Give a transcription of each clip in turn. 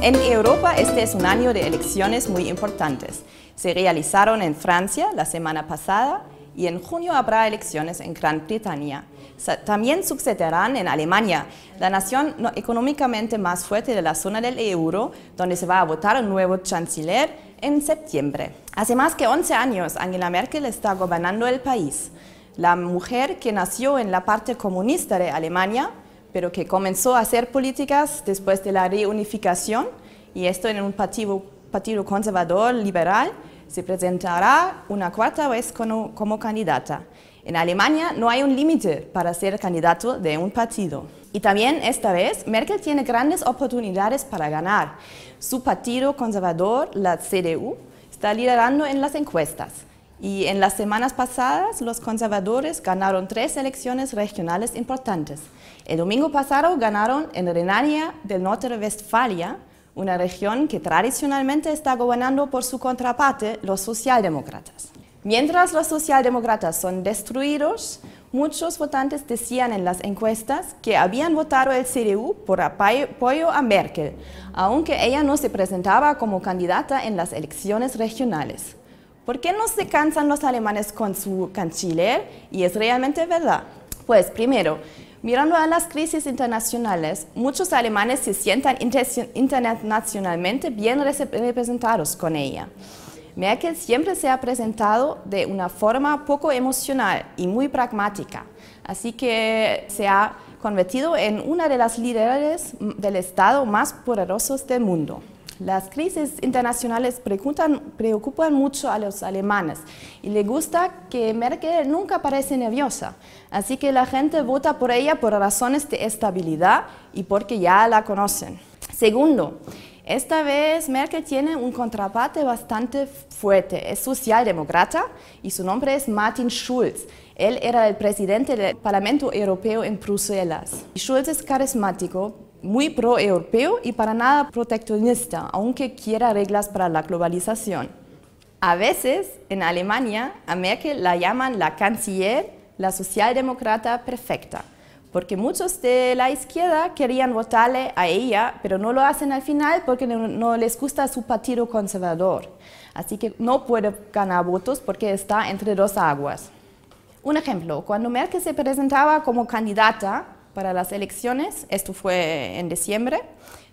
En Europa este es un año de elecciones muy importantes. Se realizaron en Francia la semana pasada y en junio habrá elecciones en Gran Bretaña. También sucederán en Alemania, la nación económicamente más fuerte de la zona del euro, donde se va a votar un nuevo canciller en septiembre. Hace más que 11 años Angela Merkel está gobernando el país. La mujer que nació en la parte comunista de Alemania pero que comenzó a hacer políticas después de la reunificación y esto en un partido, conservador liberal se presentará una cuarta vez como candidata. En Alemania no hay un límite para ser candidato de un partido. Y también esta vez Merkel tiene grandes oportunidades para ganar. Su partido conservador, la CDU, está liderando en las encuestas. Y en las semanas pasadas, los conservadores ganaron tres elecciones regionales importantes. El domingo pasado ganaron en Renania del Norte de Westfalia, una región que tradicionalmente está gobernando por su contraparte, los socialdemócratas. Mientras los socialdemócratas son destruidos, muchos votantes decían en las encuestas que habían votado el CDU por apoyo a Merkel, aunque ella no se presentaba como candidata en las elecciones regionales. ¿Por qué no se cansan los alemanes con su canciller? Y es realmente verdad. Pues primero, mirando a las crisis internacionales, muchos alemanes se sientan internacionalmente bien representados con ella. Merkel siempre se ha presentado de una forma poco emocional y muy pragmática, así que se ha convertido en una de las líderes del Estado más poderosos del mundo. Las crisis internacionales preocupan mucho a los alemanes y le gusta que Merkel nunca parece nerviosa. Así que la gente vota por ella por razones de estabilidad y porque ya la conocen. Segundo, esta vez Merkel tiene un contraparte bastante fuerte. Es socialdemócrata y su nombre es Martin Schulz. Él era el presidente del Parlamento Europeo en Bruselas. Schulz es carismático, muy pro-europeo y para nada proteccionista, aunque quiera reglas para la globalización. A veces, en Alemania, a Merkel la llaman la canciller, la socialdemócrata perfecta, porque muchos de la izquierda querían votarle a ella, pero no lo hacen al final porque no les gusta su partido conservador. Así que no puede ganar votos porque está entre dos aguas. Un ejemplo, cuando Merkel se presentaba como candidata, para las elecciones, esto fue en diciembre,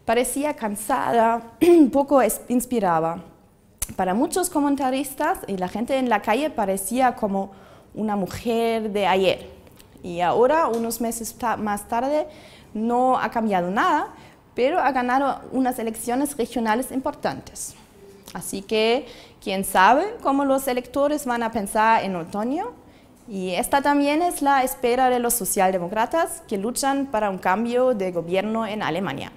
parecía cansada, poco inspiraba. Para muchos comentaristas y la gente en la calle parecía como una mujer de ayer. Y ahora, unos meses más tarde, no ha cambiado nada, pero ha ganado unas elecciones regionales importantes. Así que, quién sabe cómo los electores van a pensar en otoño y esta también es la espera de los socialdemócratas que luchan para un cambio de gobierno en Alemania.